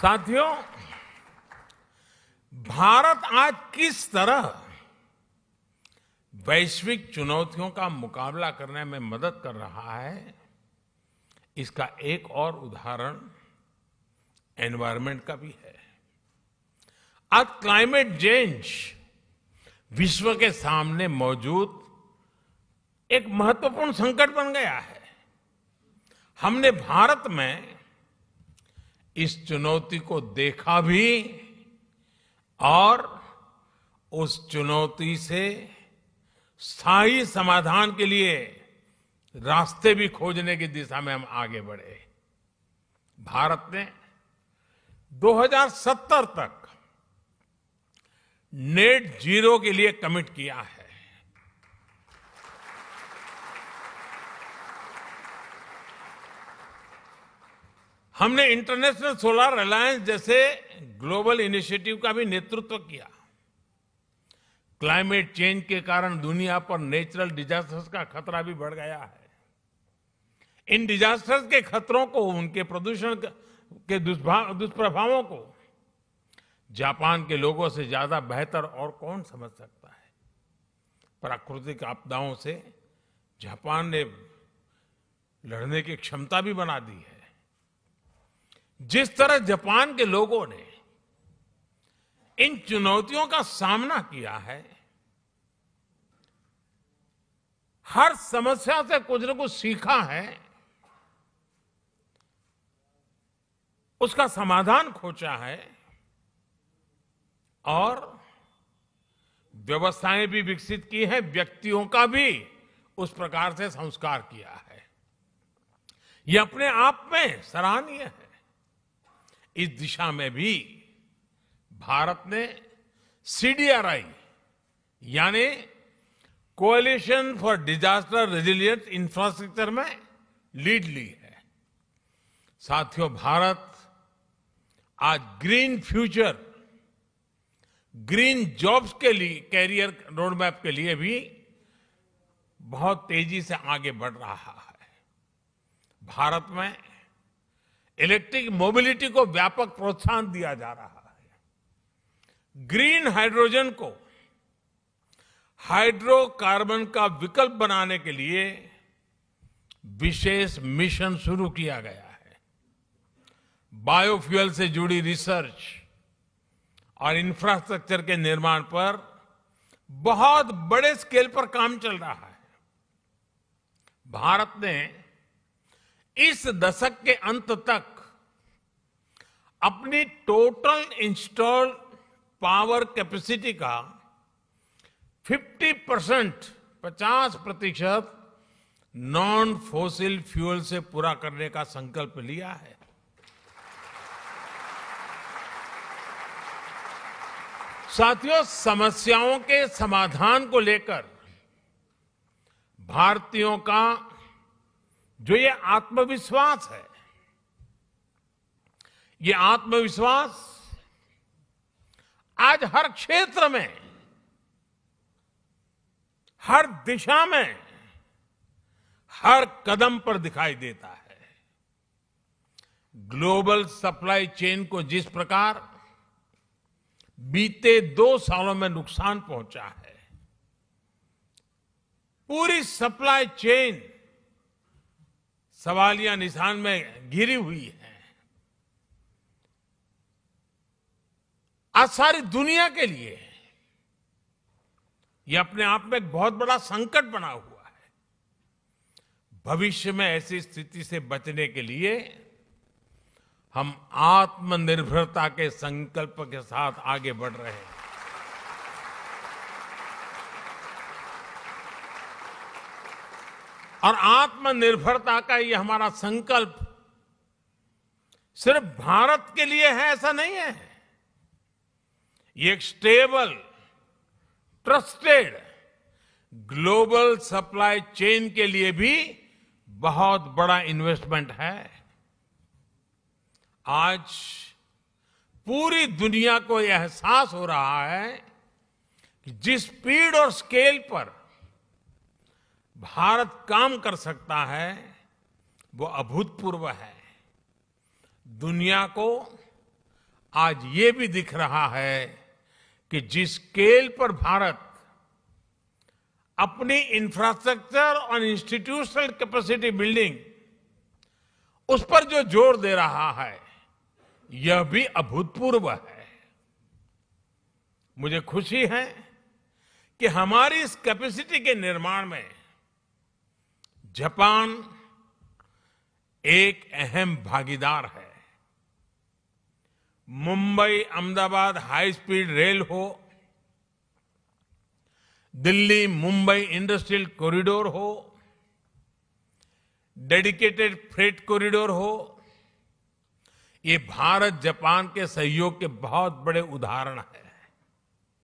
साथियों भारत आज किस तरह वैश्विक चुनौतियों का मुकाबला करने में मदद कर रहा है इसका एक और उदाहरण एनवायरमेंट का भी है आज क्लाइमेट चेंज विश्व के सामने मौजूद एक महत्वपूर्ण संकट बन गया है हमने भारत में इस चुनौती को देखा भी और उस चुनौती से स्थायी समाधान के लिए रास्ते भी खोजने की दिशा में हम आगे बढ़े भारत ने 2070 तक नेट जीरो के लिए कमिट किया है हमने इंटरनेशनल सोलर अलायंस जैसे ग्लोबल इनिशिएटिव का भी नेतृत्व किया क्लाइमेट चेंज के कारण दुनिया पर नेचुरल डिजास्टर्स का खतरा भी बढ़ गया है इन डिजास्टर्स के खतरों को उनके प्रदूषण के दुष्प्रभावों को जापान के लोगों से ज्यादा बेहतर और कौन समझ सकता है प्राकृतिक आपदाओं से जापान ने लड़ने की क्षमता भी बना दी है जिस तरह जापान के लोगों ने इन चुनौतियों का सामना किया है हर समस्या से कुछ न कुछ सीखा है उसका समाधान खोजा है और व्यवस्थाएं भी विकसित की हैं व्यक्तियों का भी उस प्रकार से संस्कार किया है यह अपने आप में सराहनीय है इस दिशा में भी भारत ने सीडीआरआई यानी coalition for disaster resilient infrastructure में लीड ली है साथियों भारत आज ग्रीन फ्यूचर ग्रीन जॉब्स के लिए कैरियर रोड मैप के लिए भी बहुत तेजी से आगे बढ़ रहा है भारत में इलेक्ट्रिक मोबिलिटी को व्यापक प्रोत्साहन दिया जा रहा है ग्रीन हाइड्रोजन को हाइड्रोकार्बन का विकल्प बनाने के लिए विशेष मिशन शुरू किया गया है बायोफ्यूल से जुड़ी रिसर्च और इंफ्रास्ट्रक्चर के निर्माण पर बहुत बड़े स्केल पर काम चल रहा है भारत ने इस दशक के अंत तक अपनी टोटल इंस्टॉल पावर कैपेसिटी का 50 परसेंट पचास प्रतिशत नॉन फोसिल फ्यूल से पूरा करने का संकल्प लिया है साथियों समस्याओं के समाधान को लेकर भारतीयों का जो ये आत्मविश्वास है ये आत्मविश्वास आज हर क्षेत्र में हर दिशा में हर कदम पर दिखाई देता है ग्लोबल सप्लाई चेन को जिस प्रकार बीते दो सालों में नुकसान पहुंचा है पूरी सप्लाई चेन सवालिया निशान में घिरी हुई है आज सारी दुनिया के लिए यह अपने आप में एक बहुत बड़ा संकट बना हुआ है भविष्य में ऐसी स्थिति से बचने के लिए हम आत्मनिर्भरता के संकल्प के साथ आगे बढ़ रहे हैं और आत्मनिर्भरता का ये हमारा संकल्प सिर्फ भारत के लिए है ऐसा नहीं है ये एक stable trusted global supply chain के लिए भी बहुत बड़ा इन्वेस्टमेंट है आज पूरी दुनिया को यह एहसास हो रहा है कि जिस स्पीड और स्केल पर भारत काम कर सकता है वो अभूतपूर्व है दुनिया को आज ये भी दिख रहा है कि जिस स्केल पर भारत अपनी इंफ्रास्ट्रक्चर और इंस्टीट्यूशनल कैपेसिटी बिल्डिंग उस पर जो जोर दे रहा है यह भी अभूतपूर्व है मुझे खुशी है कि हमारी इस कैपेसिटी के निर्माण में जापान एक अहम भागीदार है Mumbai Ahmedabad high speed rail हो दिल्ली मुंबई इंडस्ट्रियल कॉरिडोर हो डेडिकेटेड फ्रेट कॉरिडोर हो ये भारत जापान के सहयोग के बहुत बड़े उदाहरण हैं